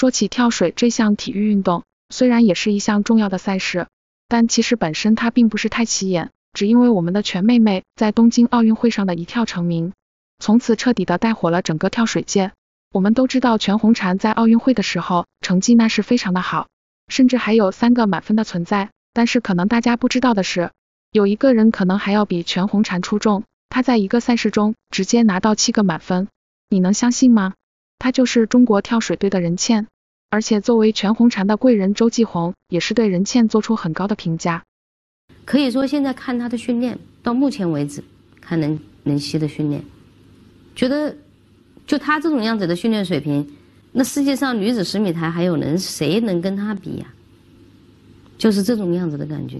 说起跳水这项体育运动，虽然也是一项重要的赛事，但其实本身它并不是太起眼，只因为我们的全妹妹在东京奥运会上的一跳成名，从此彻底的带火了整个跳水界。我们都知道全红婵在奥运会的时候成绩那是非常的好，甚至还有三个满分的存在。但是可能大家不知道的是，有一个人可能还要比全红婵出众，他在一个赛事中直接拿到七个满分，你能相信吗？她就是中国跳水队的任茜，而且作为全红婵的贵人周继红，也是对任茜做出很高的评价。可以说，现在看她的训练，到目前为止，看能能吸的训练，觉得就她这种样子的训练水平，那世界上女子十米台还有能谁能跟她比呀？就是这种样子的感觉。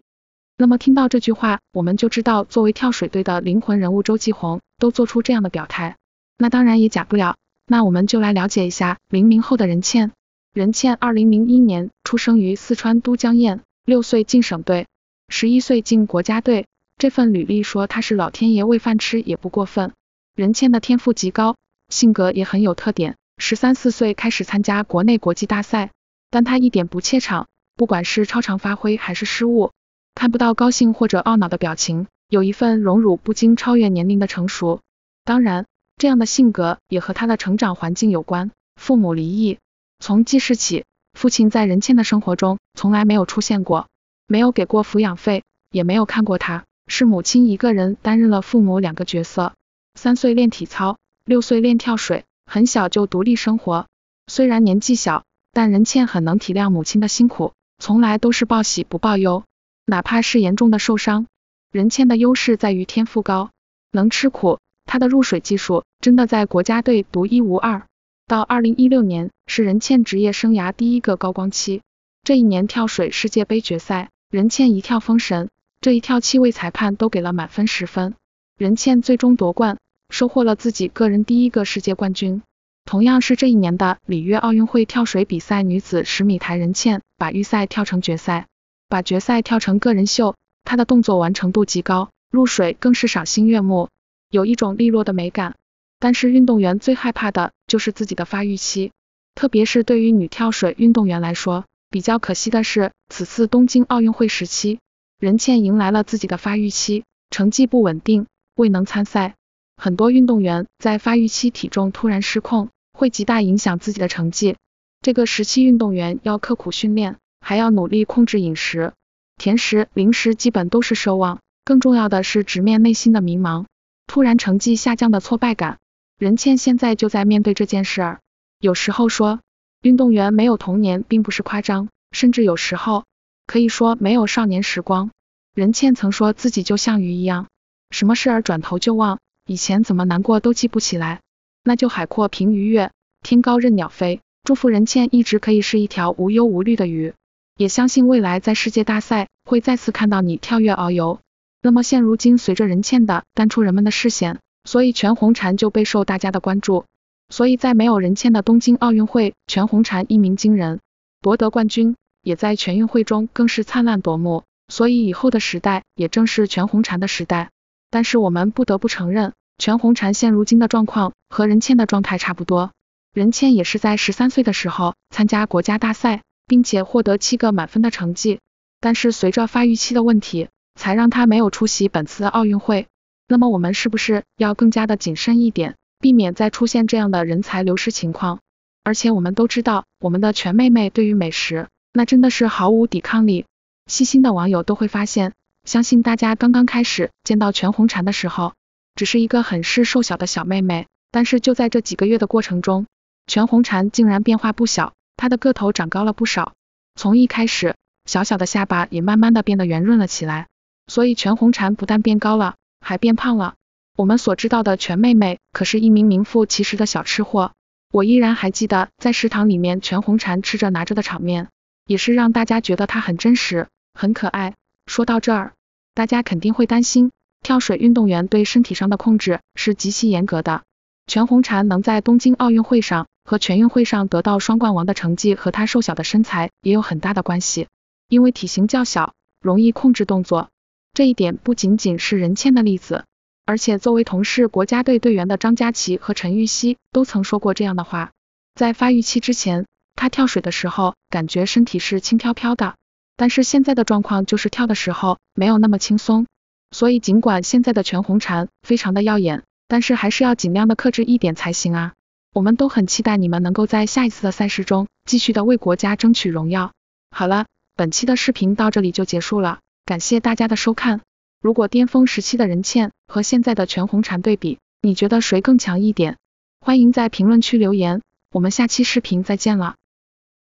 那么听到这句话，我们就知道，作为跳水队的灵魂人物周继红都做出这样的表态，那当然也假不了。那我们就来了解一下零零后的任茜。任茜，二零零一年出生于四川都江堰，六岁进省队，十一岁进国家队。这份履历说她是老天爷喂饭吃也不过分。任茜的天赋极高，性格也很有特点。十三四岁开始参加国内国际大赛，但她一点不怯场，不管是超常发挥还是失误，看不到高兴或者懊恼的表情，有一份荣辱不惊超越年龄的成熟。当然。这样的性格也和他的成长环境有关。父母离异，从记事起，父亲在任倩的生活中从来没有出现过，没有给过抚养费，也没有看过他，是母亲一个人担任了父母两个角色。三岁练体操，六岁练跳水，很小就独立生活。虽然年纪小，但任倩很能体谅母亲的辛苦，从来都是报喜不报忧，哪怕是严重的受伤。任倩的优势在于天赋高，能吃苦。她的入水技术真的在国家队独一无二。到二零一六年是任茜职业生涯第一个高光期，这一年跳水世界杯决赛，任茜一跳封神，这一跳七位裁判都给了满分十分，任茜最终夺冠，收获了自己个人第一个世界冠军。同样是这一年的里约奥运会跳水比赛，女子十米台任茜把预赛跳成决赛，把决赛跳成个人秀，她的动作完成度极高，入水更是赏心悦目。有一种利落的美感，但是运动员最害怕的就是自己的发育期，特别是对于女跳水运动员来说，比较可惜的是，此次东京奥运会时期，任茜迎来了自己的发育期，成绩不稳定，未能参赛。很多运动员在发育期体重突然失控，会极大影响自己的成绩。这个时期运动员要刻苦训练，还要努力控制饮食，甜食、零食基本都是奢望。更重要的是直面内心的迷茫。突然成绩下降的挫败感，任茜现在就在面对这件事儿。有时候说，运动员没有童年，并不是夸张，甚至有时候可以说没有少年时光。任茜曾说自己就像鱼一样，什么事儿转头就忘，以前怎么难过都记不起来，那就海阔凭鱼跃，天高任鸟飞。祝福任茜一直可以是一条无忧无虑的鱼，也相信未来在世界大赛会再次看到你跳跃遨游。那么现如今，随着任茜的淡出人们的视线，所以全红婵就备受大家的关注。所以在没有任茜的东京奥运会，全红婵一鸣惊人，夺得冠军，也在全运会中更是灿烂夺目。所以以后的时代，也正是全红婵的时代。但是我们不得不承认，全红婵现如今的状况和任茜的状态差不多。任茜也是在十三岁的时候参加国家大赛，并且获得七个满分的成绩。但是随着发育期的问题。才让他没有出席本次奥运会。那么我们是不是要更加的谨慎一点，避免再出现这样的人才流失情况？而且我们都知道，我们的全妹妹对于美食，那真的是毫无抵抗力。细心的网友都会发现，相信大家刚刚开始见到全红婵的时候，只是一个很是瘦小的小妹妹，但是就在这几个月的过程中，全红婵竟然变化不小，她的个头长高了不少，从一开始小小的下巴也慢慢的变得圆润了起来。所以全红婵不但变高了，还变胖了。我们所知道的全妹妹可是一名名副其实的小吃货。我依然还记得在食堂里面全红婵吃着拿着的场面，也是让大家觉得她很真实，很可爱。说到这儿，大家肯定会担心，跳水运动员对身体上的控制是极其严格的。全红婵能在东京奥运会上和全运会上得到双冠王的成绩，和她瘦小的身材也有很大的关系，因为体型较小，容易控制动作。这一点不仅仅是任茜的例子，而且作为同是国家队队员的张家琪和陈芋汐都曾说过这样的话。在发育期之前，她跳水的时候感觉身体是轻飘飘的，但是现在的状况就是跳的时候没有那么轻松。所以尽管现在的全红婵非常的耀眼，但是还是要尽量的克制一点才行啊。我们都很期待你们能够在下一次的赛事中继续的为国家争取荣耀。好了，本期的视频到这里就结束了。感谢大家的收看。如果巅峰时期的任茜和现在的全红婵对比，你觉得谁更强一点？欢迎在评论区留言。我们下期视频再见了。